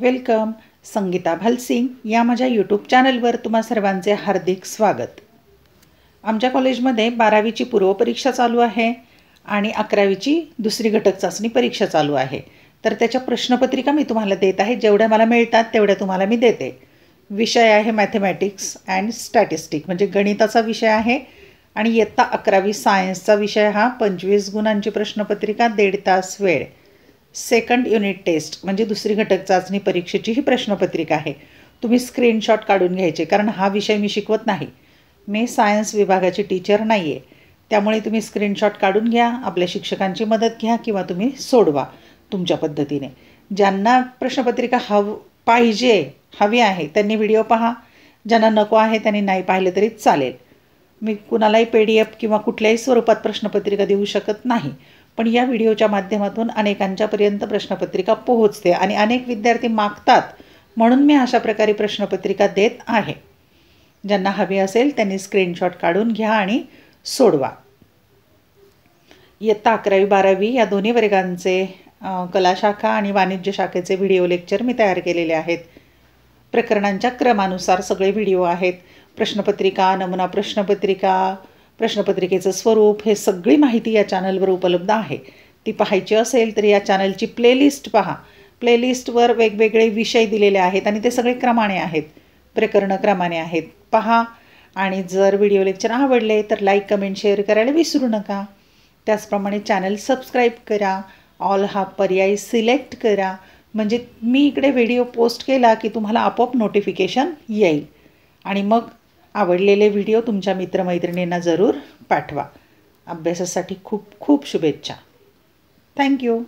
welcome Sangeeta भालसिंग या माझ्या YouTube चॅनलवर तुम्हा सर्वांचे हार्दिक स्वागत आमच्या कॉलेजमध्ये बारावीची पूर्वपरीक्षा चालू आहे आणि अकरावीची दुसरी घटक चाचणी परीक्षा चालू आहे तर त्याच्या प्रश्नपत्रिका मी तुम्हाला देत आहे जेवढ्या मला मिळतात तेवढ्या तुम्हाला मी देते विषय आहे मॅथमॅटिक्स अँड स्टॅटिस्टिक म्हणजे गणिताचा विषय आहे आणि इयत्ता अकरावी सायन्सचा विषय हा पंचवीस गुणांची प्रश्नपत्रिका दीड तास वेळ सेकंड युनिट टेस्ट म्हणजे दुसरी घटक चाचणी परीक्षेची ही प्रश्नपत्रिका आहे तुम्ही स्क्रीनशॉट काढून घ्यायचे कारण हा विषय मी शिकवत नाही मी सायन्स विभागाची टीचर नाही आहे त्यामुळे तुम्ही स्क्रीनशॉट काढून घ्या आपल्या शिक्षकांची मदत घ्या किंवा तुम्ही सोडवा तुमच्या पद्धतीने ज्यांना प्रश्नपत्रिका हव पाहिजे हवी आहे त्यांनी व्हिडिओ पहा ज्यांना नको आहे त्यांनी नाही पाहिलं तरी चालेल मी कुणालाही पी डी एफ किंवा कुठल्याही स्वरूपात प्रश्नपत्रिका देऊ शकत नाही पण या व्हिडिओच्या माध्यमातून अनेकांच्यापर्यंत प्रश्नपत्रिका पोहोचते आणि अनेक विद्यार्थी मागतात म्हणून मी अशा प्रकारे प्रश्नपत्रिका देत आहे ज्यांना हवी असेल त्यांनी स्क्रीनशॉट काढून घ्या आणि सोडवा इयत्ता अकरावी बारावी या दोन्ही वर्गांचे कला शाखा आणि वाणिज्य शाखेचे व्हिडिओ लेक्चर मी तयार केलेले आहेत प्रकरणांच्या क्रमानुसार सगळे व्हिडिओ आहेत प्रश्नपत्रिका नमुना प्रश्नपत्रिका प्रश्नपत्रिकेचं स्वरूप हे सगळी माहिती या चॅनलवर उपलब्ध आहे ती पाहायची असेल तर या चॅनलची प्लेलिस्ट पहा प्लेलिस्टवर वेगवेगळे विषय दिलेले आहेत आणि ते सगळे क्रमाने आहेत प्रकरणं क्रमाने आहेत पहा आणि जर व्हिडिओ लेक्चर आवडले तर लाईक कमेंट शेअर करायला विसरू नका त्याचप्रमाणे चॅनल सबस्क्राईब करा ऑल हा पर्याय सिलेक्ट करा म्हणजे मी इकडे व्हिडिओ पोस्ट केला की तुम्हाला आपोआप नोटिफिकेशन येईल आणि मग आवडलेले व्हिडिओ तुमच्या मित्रमैत्रिणींना जरूर पाठवा अभ्यासासाठी खूप खूप शुभेच्छा थँक्यू